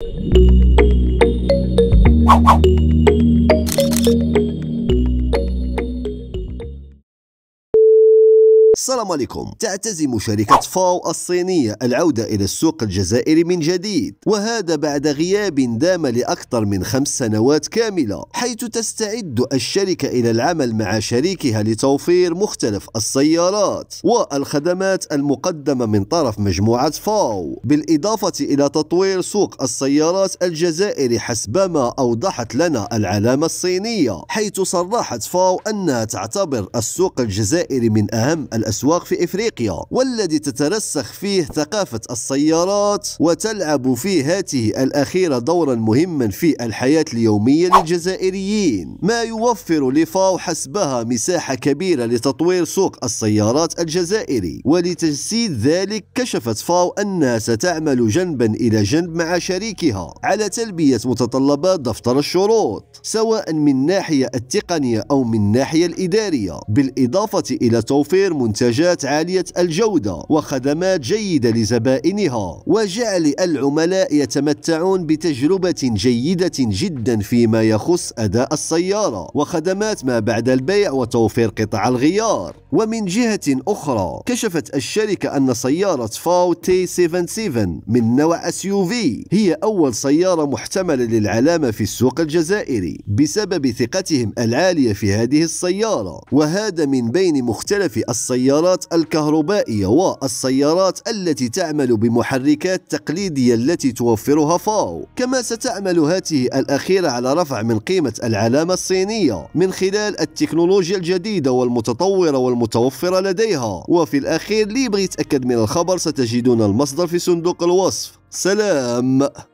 Thank you. السلام عليكم تعتزم شركة فاو الصينية العودة إلى السوق الجزائري من جديد وهذا بعد غياب دام لأكثر من خمس سنوات كاملة حيث تستعد الشركة إلى العمل مع شريكها لتوفير مختلف السيارات والخدمات المقدمة من طرف مجموعة فاو بالإضافة إلى تطوير سوق السيارات الجزائري حسب ما أوضحت لنا العلامة الصينية حيث صرحت فاو أنها تعتبر السوق الجزائري من أهم الأسواق في إفريقيا والذي تترسخ فيه ثقافة السيارات وتلعب في هاته الأخيرة دورا مهما في الحياة اليومية للجزائريين ما يوفر لفاو حسبها مساحة كبيرة لتطوير سوق السيارات الجزائري ولتجسيد ذلك كشفت فاو أنها ستعمل جنبا إلى جنب مع شريكها على تلبية متطلبات دفتر الشروط سواء من ناحية التقنية أو من ناحية الإدارية بالإضافة إلى توفير منتجات منتجات عالية الجودة وخدمات جيدة لزبائنها وجعل العملاء يتمتعون بتجربة جيدة جدا فيما يخص أداء السيارة وخدمات ما بعد البيع وتوفير قطع الغيار ومن جهة أخرى كشفت الشركة أن سيارة فاو تي 77 من نوع SUV هي أول سيارة محتملة للعلامة في السوق الجزائري بسبب ثقتهم العالية في هذه السيارة وهذا من بين مختلف السيارات السيارات الكهربائية والسيارات التي تعمل بمحركات تقليدية التي توفرها فاو كما ستعمل هذه الأخيرة على رفع من قيمة العلامة الصينية من خلال التكنولوجيا الجديدة والمتطورة والمتوفرة لديها وفي الأخير يبغي يتأكد من الخبر ستجدون المصدر في صندوق الوصف سلام